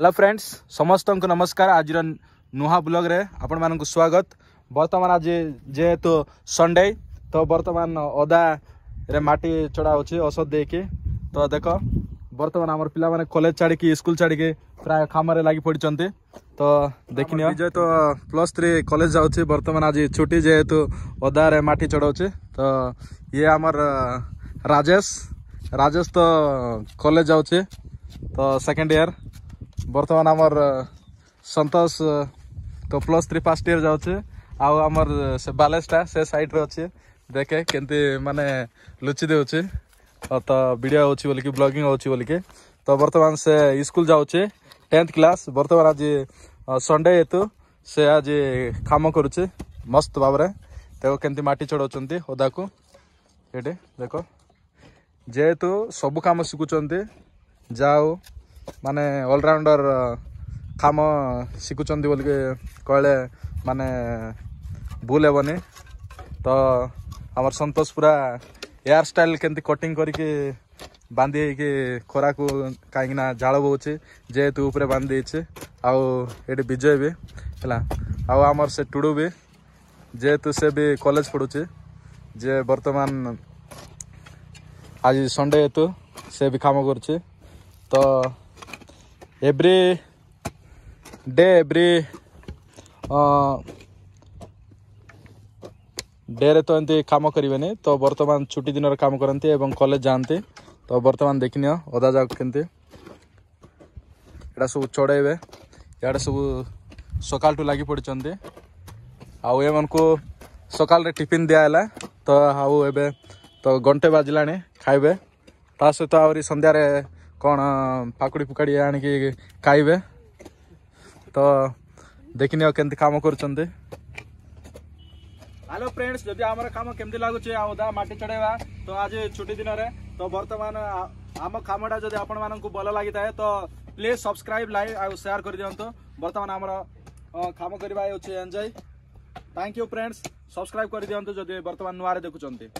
hello friends ସମସ୍ତଙ୍କୁ ନମସ୍କାର ଆଜିର ନୂଆ ବ୍ଲଗ୍ରେ ଆପଣମାନଙ୍କୁ ସ୍ୱାଗତ ବର୍ତ୍ତମାନ ଆଜି ଯେହେତୁ ସଣ୍ଡେ ତ ବର୍ତ୍ତମାନ ଅଦାରେ ମାଟି ଛଡ଼ା ହେଉଛି ଔଷଧ ଦେଇକି ତ ଦେଖ ବର୍ତ୍ତମାନ ଆମର ପିଲାମାନେ କଲେଜ ଛାଡ଼ିକି ସ୍କୁଲ ଛାଡ଼ିକି ପ୍ରାୟ କାମରେ ଲାଗି ପଡ଼ିଛନ୍ତି ତ ଦେଖିନିଅ ଯେହେତୁ ପ୍ଲସ୍ ଥ୍ରୀ କଲେଜ ଯାଉଛି ବର୍ତ୍ତମାନ ଆଜି ଛୁଟି ଯେହେତୁ ଅଦାରେ ମାଟି ଚଢ଼ାଉଛି ତ ଇଏ ଆମର ରାଜେଶ ରାଜେଶ ତ କଲେଜ ଯାଉଛି ତ ସେକେଣ୍ଡ ଇୟର୍ বর্তমান আমার সন্তোষ তো প্লস থ্রি ফার্স্ট ইয়র যাচ্ছে ଆଉ ଆମର ସେ ବାଲେନ୍ସଟା ସେ ସାଇଡ଼୍ରେ ଅଛି ଦେଖେ କେମିତି ମାନେ ଲୁଚି ଦେଉଛି ତ ଭିଡ଼ିଓ ହେଉଛି ବୋଲିକି ବ୍ଲଗିଂ ହେଉଛି ବୋଲିକି ତ ବର୍ତ୍ତମାନ ସେ ସ୍କୁଲ୍ ଯାଉଛି ଟେନ୍ଥ କ୍ଲାସ୍ ବର୍ତ୍ତମାନ ଆଜି ସଣ୍ଡେ ହେତୁ ସେ ଆଜି କାମ କରୁଛି ମସ୍ତ ଭାବରେ ଦେଖ କେମିତି ମାଟି ଚଢ଼ାଉଛନ୍ତି ଓଦାକୁ ଏଠି ଦେଖ ଯେହେତୁ ସବୁ କାମ ଶିଖୁଛନ୍ତି ଯାଉ ମାନେ ଅଲରାଉଣ୍ଡର କାମ ଶିଖୁଛନ୍ତି ବୋଲିକି କହିଲେ ମାନେ ଭୁଲ ହେବନି ତ ଆମର ସନ୍ତୋଷ ପୁରା ହେୟାର ଷ୍ଟାଇଲ୍ କେମିତି କଟିଂ କରିକି ବାନ୍ଧି ହେଇକି ଖରାକୁ କାହିଁକିନା ଜାଳ ବୋହୁଛି ଯେହେତୁ ଉପରେ ବାନ୍ଧି ଦେଇଛି ଆଉ ଏଠି ବିଜୟ ବି ହେଲା ଆଉ ଆମର ସେ ଟୁଡ଼ୁ ବି ଯେହେତୁ ସେ ବି କଲେଜ ପଢ଼ୁଛି ଯେ ବର୍ତ୍ତମାନ ଆଜି ସଣ୍ଡେ ହେତୁ ସେ ବି କାମ କରୁଛି ତ एब्रे डे एब्रे डेरे तो एम कम करें तो बर्तमान छुट्टी दिन काम करते एवं कॉलेज जाते तो बर्तमान देखनी अदा जाक कहते सब चढ़ेबे इे सब सका लग पड़ते आम को सकाल टीफिन दिगला तो आउ ए तो घंटे बाजला खाबे ता सहित तो आ संध्या କ'ଣ ପାକୁଡ଼ି ଫୁକାଡ଼ି ଆଣିକି ଖାଇବେ ତ ଦେଖିନିଅ କେମିତି କାମ କରୁଛନ୍ତି ହ୍ୟାଲୋ ଫ୍ରେଣ୍ଡସ୍ ଯଦି ଆମର କାମ କେମିତି ଲାଗୁଛି ଆଉ ଓଦା ମାଟି ଚଢ଼େଇବା ତ ଆଜି ଛୁଟି ଦିନରେ ତ ବର୍ତ୍ତମାନ ଆମ କାମଟା ଯଦି ଆପଣମାନଙ୍କୁ ଭଲ ଲାଗିଥାଏ ତ ପ୍ଲିଜ୍ ସବସ୍କ୍ରାଇବ୍ ଲାଇକ୍ ଆଉ ସେୟାର କରିଦିଅନ୍ତୁ ବର୍ତ୍ତମାନ ଆମର କାମ କରିବା ହେଉଛି enjoy thank you friends subscribe କରିଦିଅନ୍ତୁ ଯଦି ବର୍ତ୍ତମାନ ନୂଆରେ ଦେଖୁଛନ୍ତି